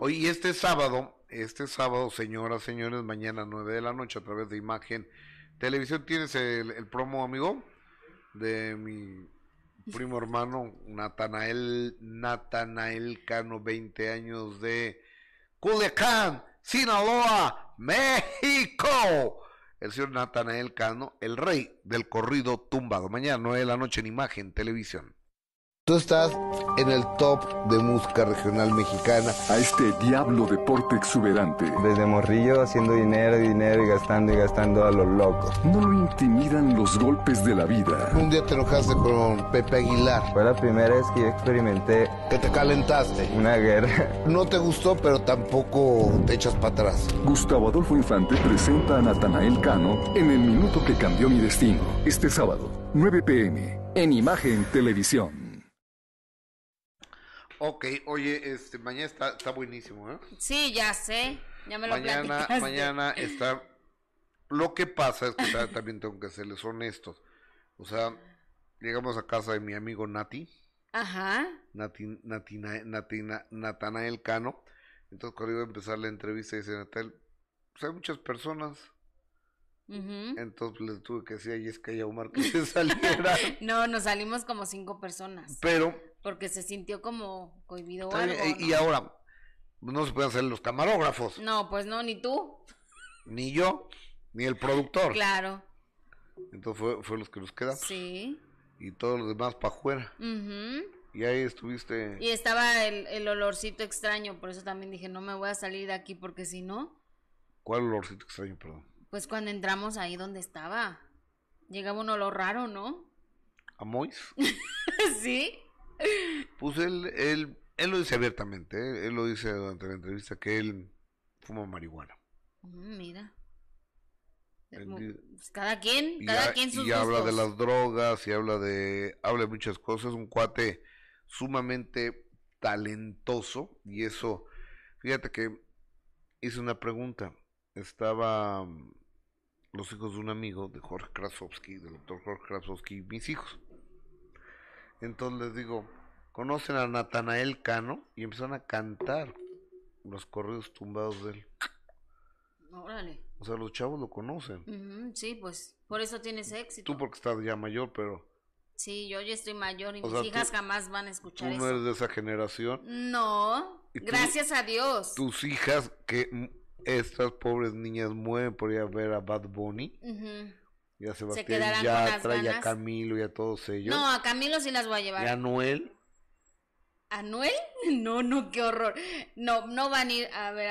Hoy, este sábado, este sábado, señoras, señores, mañana 9 de la noche a través de Imagen Televisión, ¿tienes el, promo, amigo? De mi primo hermano, Natanael, Natanael Cano, 20 años de Culiacán, Sinaloa, México. El señor Natanael Cano, el rey del corrido tumbado. Mañana 9 de la noche en Imagen Televisión. Tú estás en el top de música regional mexicana. A este diablo deporte exuberante. Desde morrillo haciendo dinero, dinero y gastando y gastando a los locos. No lo intimidan los golpes de la vida. Un día te enojaste con Pepe Aguilar. Fue la primera vez que yo experimenté. Que te calentaste. Una guerra. No te gustó, pero tampoco te echas para atrás. Gustavo Adolfo Infante presenta a Natanael Cano en El Minuto que Cambió Mi Destino. Este sábado, 9 pm, en Imagen Televisión. Ok, oye, este, mañana está, está buenísimo, ¿eh? Sí, ya sé, ya me lo mañana, Mañana está... Lo que pasa es que también tengo que serles honestos. O sea, llegamos a casa de mi amigo Nati. Ajá. Nati, Nati, Nati, Natanael Cano. Entonces cuando iba a empezar la entrevista, dice Natal, pues hay muchas personas. Entonces les tuve que decir a que y a Omar que se saliera. no, nos salimos como cinco personas. Pero porque se sintió como cohibido. algo, Y ahora, no se pueden hacer los camarógrafos. No, pues no, ni tú. Ni yo, ni el productor. Claro. Entonces fue, los que nos quedamos. Sí. Y todos los demás para afuera. Y ahí estuviste. Y estaba el, el, olorcito extraño, por eso también dije, no me voy a salir de aquí porque si no. ¿Cuál olorcito extraño, perdón? Pues cuando entramos ahí donde estaba. Llegaba un olor raro, ¿no? ¿A Mois? sí. Pues él, él, él lo dice abiertamente, ¿eh? él lo dice durante la entrevista que él fuma marihuana. Mm, mira. Pues, cada quien, cada quien sus Y habla de las drogas y habla de, habla muchas cosas, un cuate sumamente talentoso y eso, fíjate que hice una pregunta, estaba mm, los hijos de un amigo de Jorge Krasovsky del doctor Jorge Krasowski, mis hijos. Entonces les digo, conocen a Natanael Cano y empiezan a cantar los corridos tumbados de él. Órale. O sea, los chavos lo conocen. sí, pues por eso tienes éxito. Tú porque estás ya mayor, pero... Sí, yo ya estoy mayor y mis hijas jamás van a escuchar eso. ¿Tú no eres de esa generación? No, gracias a Dios. Tus hijas, que estas pobres niñas mueven por ir a ver a Bad Bunny, ya Sebastián se quedarán ya con las trae a Camilo y a todos ellos. No, a Camilo sí las voy a llevar. ¿Y a Noel? ¿A Noel? No, no, qué horror. No, no van a ir a ver.